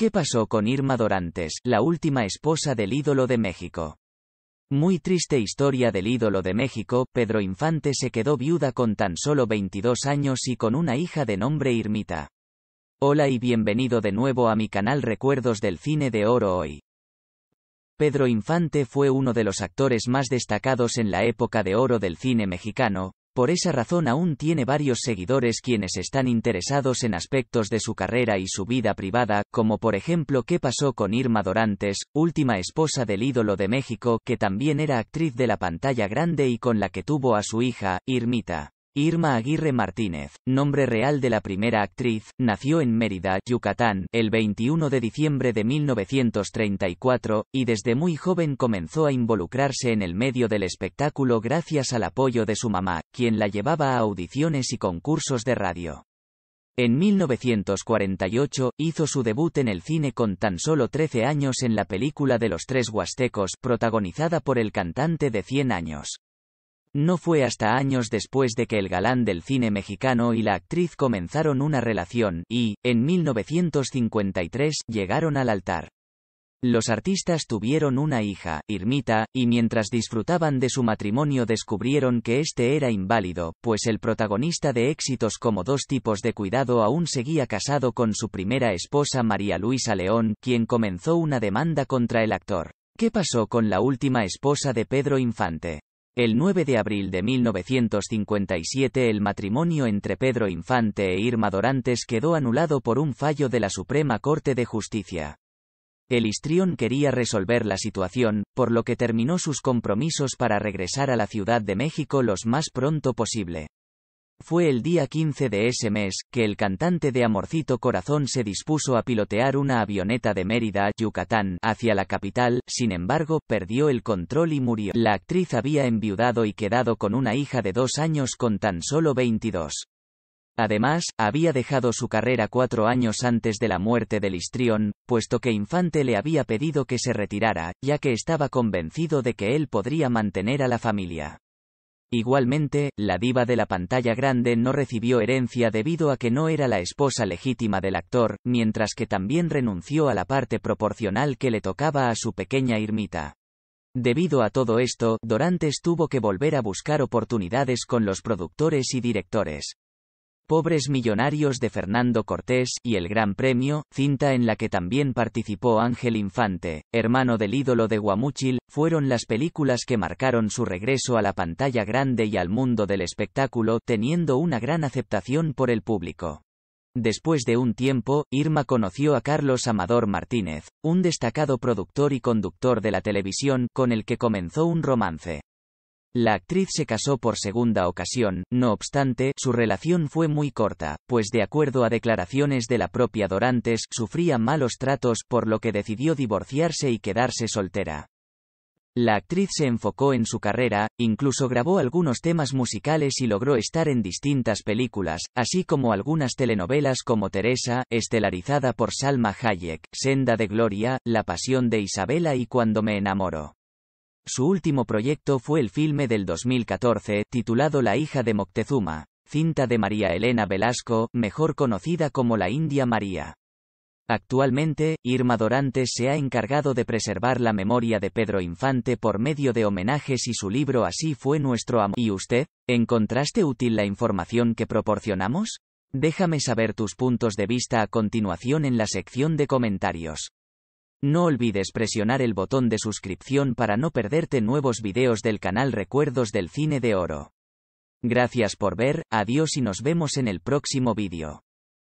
¿Qué pasó con Irma Dorantes, la última esposa del ídolo de México? Muy triste historia del ídolo de México, Pedro Infante se quedó viuda con tan solo 22 años y con una hija de nombre Irmita. Hola y bienvenido de nuevo a mi canal Recuerdos del Cine de Oro hoy. Pedro Infante fue uno de los actores más destacados en la época de oro del cine mexicano, por esa razón aún tiene varios seguidores quienes están interesados en aspectos de su carrera y su vida privada, como por ejemplo qué pasó con Irma Dorantes, última esposa del ídolo de México, que también era actriz de la pantalla grande y con la que tuvo a su hija, Irmita. Irma Aguirre Martínez, nombre real de la primera actriz, nació en Mérida, Yucatán, el 21 de diciembre de 1934, y desde muy joven comenzó a involucrarse en el medio del espectáculo gracias al apoyo de su mamá, quien la llevaba a audiciones y concursos de radio. En 1948, hizo su debut en el cine con tan solo 13 años en la película de los tres huastecos, protagonizada por el cantante de 100 años. No fue hasta años después de que el galán del cine mexicano y la actriz comenzaron una relación, y, en 1953, llegaron al altar. Los artistas tuvieron una hija, Irmita, y mientras disfrutaban de su matrimonio descubrieron que este era inválido, pues el protagonista de éxitos como Dos tipos de cuidado aún seguía casado con su primera esposa María Luisa León, quien comenzó una demanda contra el actor. ¿Qué pasó con la última esposa de Pedro Infante? El 9 de abril de 1957 el matrimonio entre Pedro Infante e Irma Dorantes quedó anulado por un fallo de la Suprema Corte de Justicia. El Istrión quería resolver la situación, por lo que terminó sus compromisos para regresar a la Ciudad de México los más pronto posible. Fue el día 15 de ese mes, que el cantante de Amorcito Corazón se dispuso a pilotear una avioneta de Mérida, Yucatán, hacia la capital, sin embargo, perdió el control y murió. La actriz había enviudado y quedado con una hija de dos años con tan solo 22. Además, había dejado su carrera cuatro años antes de la muerte del histrión, puesto que Infante le había pedido que se retirara, ya que estaba convencido de que él podría mantener a la familia. Igualmente, la diva de la pantalla grande no recibió herencia debido a que no era la esposa legítima del actor, mientras que también renunció a la parte proporcional que le tocaba a su pequeña Irmita. Debido a todo esto, Dorantes tuvo que volver a buscar oportunidades con los productores y directores. Pobres Millonarios de Fernando Cortés y el Gran Premio, cinta en la que también participó Ángel Infante, hermano del ídolo de Guamúchil, fueron las películas que marcaron su regreso a la pantalla grande y al mundo del espectáculo, teniendo una gran aceptación por el público. Después de un tiempo, Irma conoció a Carlos Amador Martínez, un destacado productor y conductor de la televisión, con el que comenzó un romance. La actriz se casó por segunda ocasión, no obstante, su relación fue muy corta, pues de acuerdo a declaraciones de la propia Dorantes, sufría malos tratos, por lo que decidió divorciarse y quedarse soltera. La actriz se enfocó en su carrera, incluso grabó algunos temas musicales y logró estar en distintas películas, así como algunas telenovelas como Teresa, estelarizada por Salma Hayek, Senda de Gloria, La Pasión de Isabela y Cuando me enamoro. Su último proyecto fue el filme del 2014, titulado La hija de Moctezuma, cinta de María Elena Velasco, mejor conocida como la India María. Actualmente, Irma Dorantes se ha encargado de preservar la memoria de Pedro Infante por medio de homenajes y su libro Así fue nuestro amor. ¿Y usted? ¿Encontraste útil la información que proporcionamos? Déjame saber tus puntos de vista a continuación en la sección de comentarios. No olvides presionar el botón de suscripción para no perderte nuevos videos del canal Recuerdos del Cine de Oro. Gracias por ver, adiós y nos vemos en el próximo vídeo.